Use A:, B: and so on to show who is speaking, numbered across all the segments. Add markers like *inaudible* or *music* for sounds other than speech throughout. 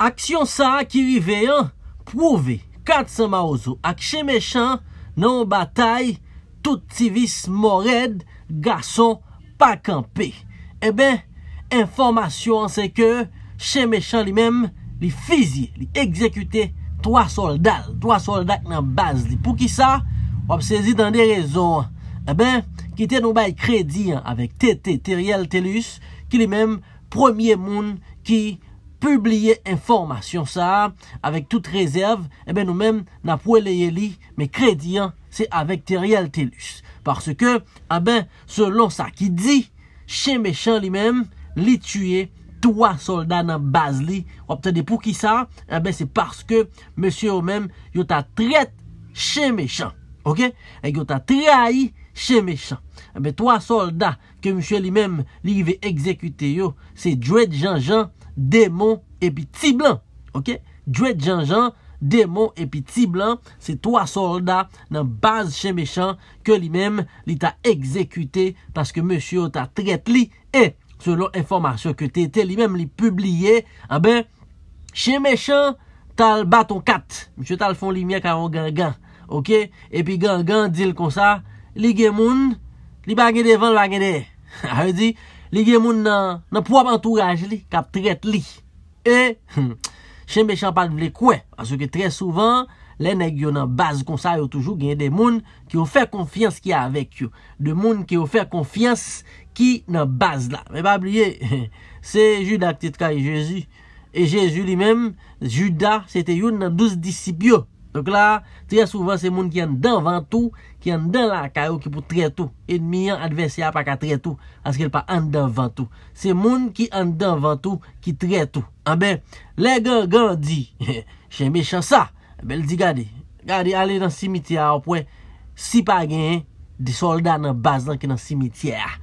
A: Aksyon sa ki rive, pouve, kat sa ma ouzo, ak chen me chan nan batay, touti vis mored, gason, pa kampe. E ben, informasyon se ke chen me chan li mem li fizi, li ekzekute 3 soldal, 3 soldak nan baz li. Pou ki sa, wap sezi dan de rezon, e ben, ki te nou bay kredi, avek T.T. Teriel Telus, ki li mem, premier moun ki chen, Publiye informasyon sa, avek tout rezerv, ebe nou men, nan pou e leye li, me kredi an, se avek terial telus. Parce ke, ebe, selon sa ki di, chen mechant li men, li tue, 3 soldat nan baz li. Wap te de pou ki sa, ebe, se parce ke, monsie ou men, yo ta tret, chen mechant. Ok? E yo ta trai, ebe, Che méchant... A eh be, 3 soldat... Ke msye li men... Li ve ekzekute yo... Se Dred, Jean-Jean... Demon... Epi Ti Blanc... Ok... Dred, Jean-Jean... Demon... Epi Ti Blanc... Se 3 soldat... Nan baz che méchant... Ke li men... Li ta ekzekute... Paske msye ta tret li... E... Se lo informasyon ke te te... Li men li publie... Eh a be... Che méchant... Tal baton kat... Msye tal fon li miak a ro gang gang... Ok... Epi gang gang... Dil kon sa... Li gen moun, li bagede van bagede, *laughs* li gen moun nan pou ap entouraj li, kap tret li. E, hmm, chenbe chanpade vle kwe, aso ke tre souvan, le neg yo nan baz kon sa yo toujou gen de moun ki yo fe konfians ki ya avek yo. De moun ki yo fe konfians ki nan baz la. Me pa blye, *laughs* se juda ki titra e jezu, e jezu li men, juda se te yon nan douz disipyo. Donk la, tre souvan se moun ki an danvantou, ki an dan lakayou ki pou tretou. Et mi an advesya pa ka tretou, aske l pa an danvantou. Se moun ki an danvantou, ki tretou. A be, le gen gen di, chen me chansa, be l di gade. Gade ale nan simityar, apwe, si pa gen, di soldat nan bazan ki nan simityar.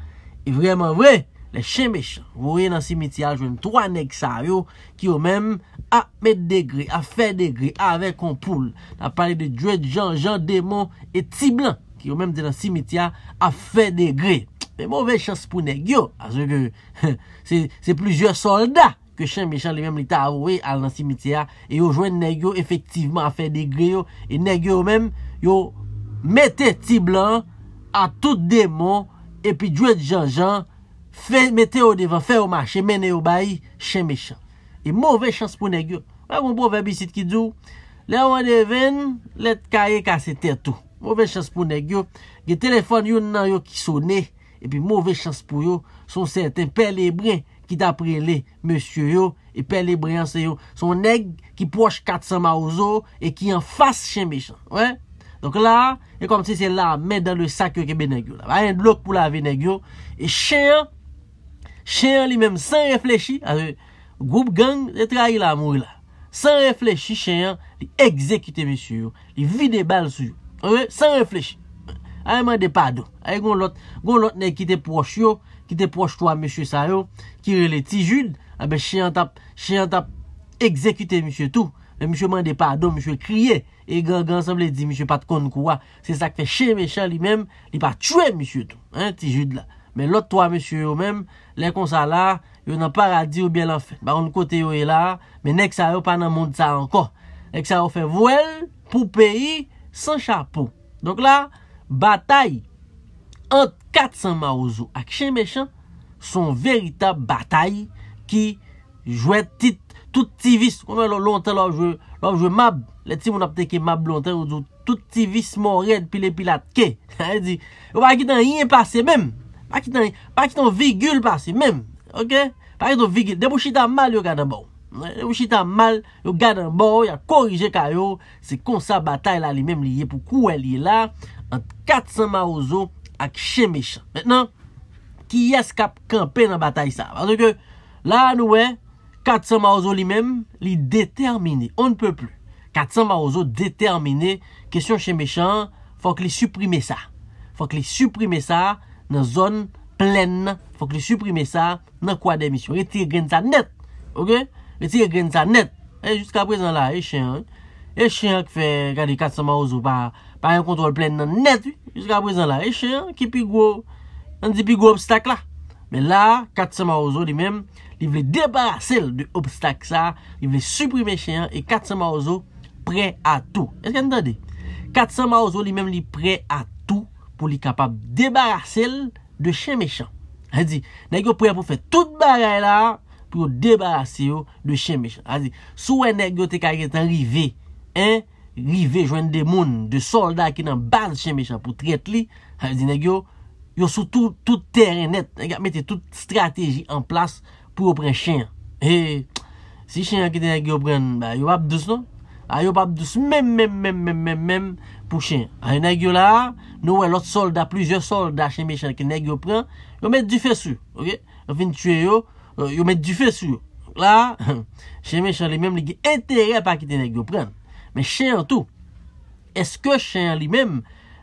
A: E vreman vreman. Le chen mechan vwoye nan simitya jwenn 3 neg sa yo ki *laughs* yo menm a met degre, a fe degre, a ave konpoul. A pale de djwet janjan, demon, et ti blan ki yo menm de nan simitya a fe degre. E mouvel chans pou neg yo. Aswen ke se plusieurs soldat ke chen mechan li menm li ta woye al nan simitya e yo jwenn neg yo efektiveman a fe degre yo e neg yo menm yo mette ti blan a tout demon epi djwet janjan Fè ou devan, fè ou ma, chè menè ou bayi, chè me chan. E mouvè chans pou negyo. Wè kon pou vè bisit ki djou. Lè wè devèn, lè t'kaye kase tè tou. Mouvè chans pou negyo. Gè telefon youn nan yon ki sonè. E pi mouvè chans pou yon. Son sèten pè lè brèn ki tapre lè. Mè syo yon, e pè lè brèn se yon. Son neg ki poche katsan ma ouzo. E ki yon fass chè me chan. Donk la, yon e kom ti se la. Mè dan le sak yo kebe negyo. A yon blok pou la vè negyo. E chè y Cheyan li menm san reflechi, alè, goup gang, etra yil amour la. San reflechi, cheyan, li ekzekite mishyo yo, li vide bal sou yo. Alè, san reflechi. Alè mande pa do. Alè e goun lot, goun lot ney ki te proche yo, ki te proche to a mishyo sa yo, ki rele ti jude, alè cheyan tap, cheyan tap, ekzekite mishyo tou. Le mishyo mande pa do, mishyo kriye, e gang ansam le di mishyo pat kon kouwa. Se sak fe chey mishyan li menm, li pa tchwe mishyo tou. Ti jude la. Men lot 3 mesyu yo men, lè kon sa la, yo nan paradis ou bè lan fè. Bakoun kote yo e la, men lèk sa yo pa nan moun sa anko. Lèk sa yo fè vwèl pou peyi san chapou. Donk la, batay, ant 4 san ma wouzou ak chen mechan, son veritab batay ki jwè tit, tout ti vis, konwen lò lontè lò jwè, lò jwè mab, lè ti moun ap teke mab lontè wouzou, tout ti vis morèd pilè pilè atke. *laughs* Ha, e di, yo wakit nan yin pase menm. Pa ki ton vigil pa si menm Ok Pa ki ton vigil Debo chita mal bon. bon, yo gadan bo Debo chita mal Yo gadan bo Ya korije kayo Se konsa batay la li menm Li ye pou kou El li la Ant 400 ma ozo Ak chen me chan Metnan Ki yas kap kampe nan batay sa Patan ke La nou we 400 ma ozo li menm Li determine On ne pe plu 400 ma ozo determine Kesyon chen me chan Fok li suprime sa Fok li suprime sa Fok li suprime sa nan zon plen nan fok li suprime sa nan kwa demisyon re ti gen sa net re ti gen sa net jiska prezen la e chen e chen ki fe gade 400 maouzo pa yon kontrol plen nan net jiska prezen la e chen ki pi go obstak la me la 400 maouzo li men li vle debasele de obstak sa li vle suprime chen e 400 maouzo pre a tou eske entende? 400 maouzo li men li pre a tou pou li kapap debarase l de chen mechan. Ha di, nè gyo pou yon pou fè tout bagay la, pou yon debarase yon de chen mechan. Ha di, sou wè nè gyo te kaget an rive, an rive, jwen de moun, de soldat ki nan ban chen mechan pou tret li, ha di, nè gyo, yon sou tout terren net, nè gyo, mette tout strategi en plas pou yon pren chen. E, si chen yon ki te nè gyo pren, non? a yon pap dous nou, a yon pap dous, mèm, mèm, mèm, mèm, mèm, mèm, Pou chen, a yon negyo la, nou wè lot solda, plizye solda chen me chen ki negyo pren, yon met di fè su, ok, yon fin tue yo, yon euh, met di fè su. La, *laughs* chen me chen li mèm li ki entere pa ki te negyo pren. Men chen an tou, eske chen li mèm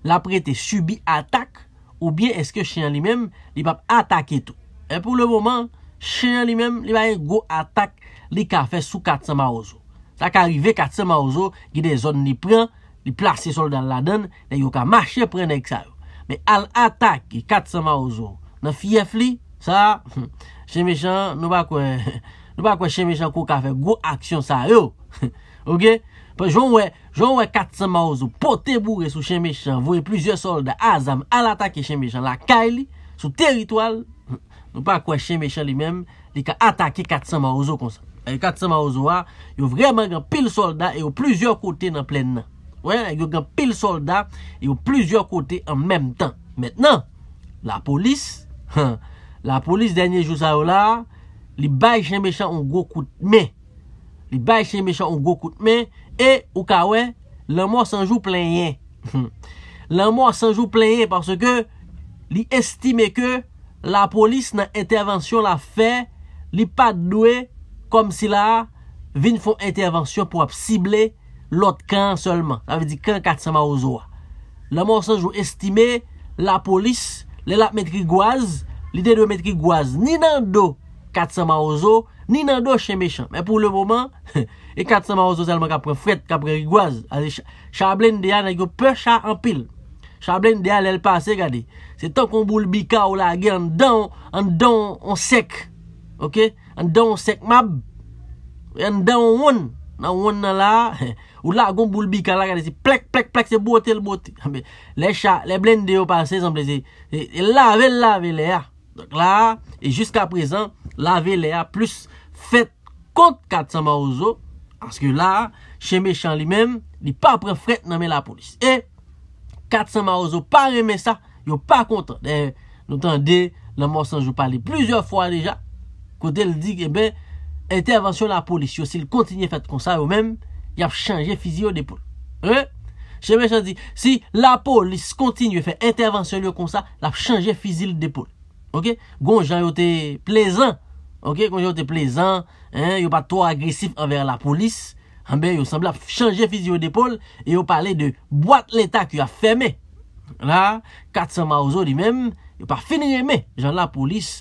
A: la prete subi atak, ou bien eske chen li mèm li pap atake tou. E pou le voman, chen li mèm li baye go atak li ka fè sou katsan ma ozo. Ta ka rive katsan ma ozo, ki de zon li pren, li plase soldan la den, le yo ka mache prene ek sa yo. Me al atake 400 maouzo, nan fief li, sa, hmm, chemichan, nou pa kwen, *laughs* nou pa kwen chemichan kou ka fe go aksyon sa yo. *laughs* Ok? Pe joun we, joun we 400 maouzo, poteboure sou chemichan, vwe plizye soldan, azam, al atake chemichan, la kaili, sou teritwal, hmm, nou pa kwen chemichan li men, li ka atake 400 maouzo kon sa. E 400 maouzo wa, yo vreman gen pil soldan, e yo plizye kote nan plen nan. Yo gen pil soldat Yo plizior kote en menm tan Metnan la polis La polis denye jou sa ou la Li bay chen mech an ou go kout me Li bay chen mech an ou go kout me E ou kawen Le mwa sanjou plenye Le mwa sanjou plenye Parce ke li estime ke La polis nan intervensyon la fe Li pad noue Kom si la Vin fon intervensyon pou ap sible lot kan selman, la ve di kan katsama ozo wa. La monsanj ou estime, la polis, le lap metri gouaz, li de de metri gouaz, ni nan do katsama ozo, ni nan do cheme chan, men pou le mouman, e katsama ozo selman kapre fret, kapre gouaz, ale chablen de a nagyo pech a empil, chablen de a lel pase, gade, se ton kon bou lbika ou la agye an don, an don on sek, an don on sek mab, an don on won, an won nan la, *laughs* Ou lagon boulbika la gade se plek plek plek se bote le bote. Ah, le chak, le blende yo pa se zanbeze. E lave lave le a. Donc la, e jusqu'a prezant, lave le a plus fèt kont katsama ozo. Anse ke la, cheme chan li men, li pa pre fèt nanme la polis. E, katsama ozo pa reme sa, yo pa kontan. E, notan de, la monsan jo pali. Plüzyor fwa deja, kote l di ke ben, intervansyon la polis, yo sil kontinye fèt konsa yo menm, y ap chanje fizi yo depol. He? Che mè chan di, si la polis kontin yo fè intervensyon yo kon sa, la f chanje fizi yo depol. Ok? Gon, jan yo te plezan. Ok? Gon, jan yo te plezan. Yo pa to agresif anver la polis. Hanbe, yo sanble ap chanje fizi yo depol. Yo pale de boate l'eta ki yo ap feme. La, 400 maouzo di mèm, yo pa fini yeme. Jan la polis,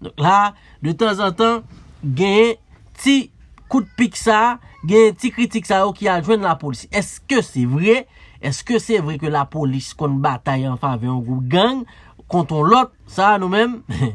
A: Donk la, de tan zan tan, genye ti kout pik sa, genye ti kritik sa yo ki adjwen la polisi. Eske se vre, eske se vre ke la polisi kon batay an fa ve yon goup gang konton lot, sa nou men, *laughs*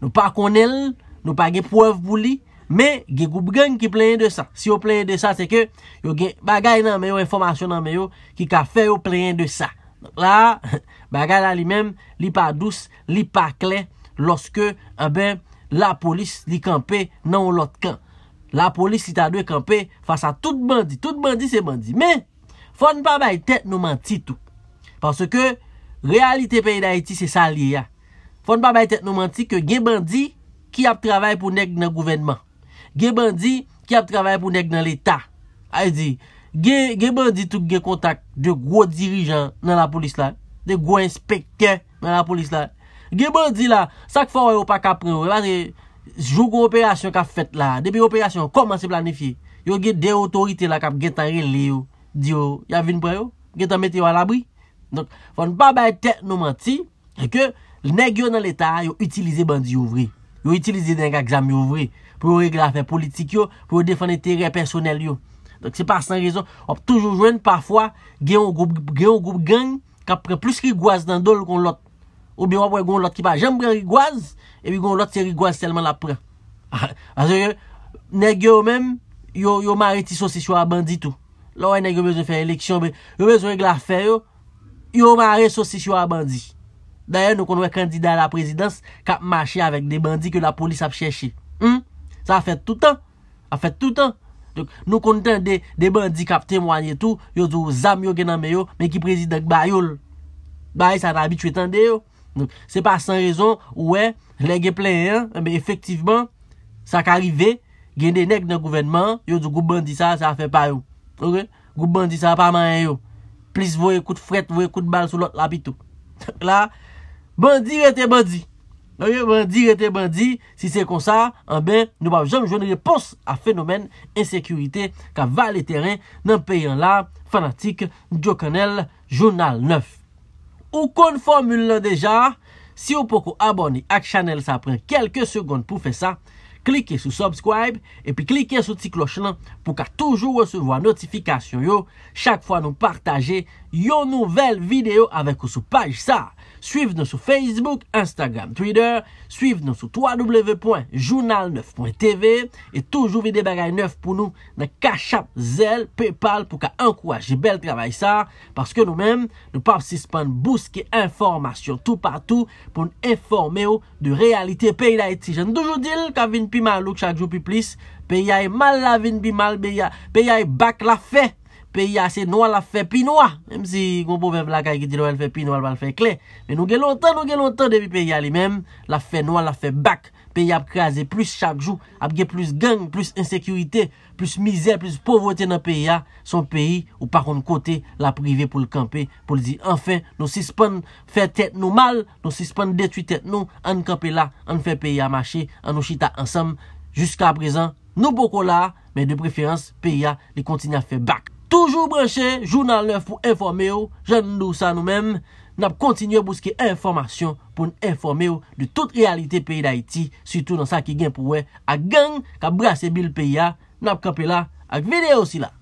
A: nou pa konel, nou pa gen poev bou li, men gen goup gang ki plenye de sa. Si yo plenye de sa, se ke yo gen bagay nan meyo, informasyon nan meyo, ki ka fe yo plenye de sa. Donk la, *laughs* bagay la li men, li pa douz, li pa kley. Lorske, abe, eh la polis li kampe nan ou lot kan. La polis li ta dwe kampe fasa tout bandi. Tout bandi se bandi. Men, fon pa bay tet nou manti tou. Parce ke, realite pey da Haiti se salye ya. Fon pa bay tet nou manti ke gen bandi ki ap travay pou neg nan gouvenman. Gen bandi ki ap travay pou neg nan l'Etat. Ay di, gen bandi tou gen kontak de gwo dirijan nan la polis la. De gwo inspektor nan la polis la. Ge bandi la, sak fwa yo pa kapren yo, yo joug ou operasyon kap fet la, debi ou operasyon, koman se planifiye? Yo ge de otorite la kap gen tan rele yo, di yo, ya vin pre yo, gen tan met yo al abri. Donk, fon pa baye tek nou manti, e ke, ne gyo nan l'Etat yo utilize bandi yo vri. Yo utilize denk a gjam yo vri, pou yo regla fe politik yo, pou yo defan ete re personel yo. Donk, se pa san rezon, op toujou jwen pafwa, gen yon goup gen, kap pre plus ki gwas nan dol kon lot, Ou bi wap wè goun lot ki pa jem breng rigwaz, e bi goun lot se rigwaz selman la pre. Ase *laughs* yo, neg yo mèm, yo mare ti sosi sou a bandi tou. Lwa yo neg yo mèm fè releksyon be. Yo mèm fè yo, yo mare sosi sou a bandi. Daya nou konwè kandida la prezidans, kap mache avèk de bandi ke la polis ap chèche. Sa a fè toutan. A fè toutan. Nou konwè tènde de bandi kap temwanyè tou, yo zou zam yo genan me yo, me ki prezidans bayol. Bayi sa nabitwè tènde yo. Se pa san rezon, ouwe, lege pleyen, eh efektivman, sa ka rive, genenek nan gouvenman, yo di goup bandi sa, sa fe pa yo. Goup bandi sa pa manye yo. Plis voye kout fret, voye kout bal sou *laughs* lot lapito. La, bandi rete bandi. Yo, bandi rete bandi, si se kon sa, anbe, eh nou wap jom jone repons a fenomen ensekurite ka va le teren nan peyan la fanatik Ndiokanel Jounal 9. Ou kon formule la deja. Si ou pokou abonni ak chanel sa pren kelke segonde pou fe sa. Klike sou subscribe. E pi klike sou ti kloch nan. Po ka toujou recevo a notifikasyon yo. Chak fwa nou partaje. Yon nouvel video avek ou sou paj sa. Suiv nou sou Facebook, Instagram, Twitter. Suiv nou sou www.journal9.tv. E toujou vide bagay 9 pou nou nan kachap zel, paypal pou ka ankouaj. Jè bel trabay sa. Paske nou men, nou paf sispan bouske informasyon tou patou pou nou informe ou de realite. Pe yi la eti, jan doujou dil ka vin pi malouk chak jou pi plis. Pe yi mal la vin bi mal, pe yi bak la fey. Peye a se nou al a fe pinou a, mèm si goun pou vev lakay ki di nou al fe pinou al bal fe kle, mè nou gen lontan, nou gen lontan debi peye a li mèm, la fe nou al a fe bak, peye ap kreaze plus chakjou, ap ge plus geng, plus insekurite, plus mizè, plus povote nan peye a, son peye ou pa kon kote la prive pou l'kampè, pou l'di, anfen, nou sispan fè tèt nou mal, nou sispan detuit tèt nou, an kampè la, an fè peye a mâche, an nou chita ansam, jusqu'a prezen, nou poko la, mè de preferans, peye a li kontine a Toujou breche, jounan lef pou informe ou, jen nou sa nou men, nap kontinye bouske informasyon pou nou informe ou de tout realite peyi da iti, sütou nan sa ki gen pou we ak gang ka brase bil peyi ya, nap kapela ak videyo si la.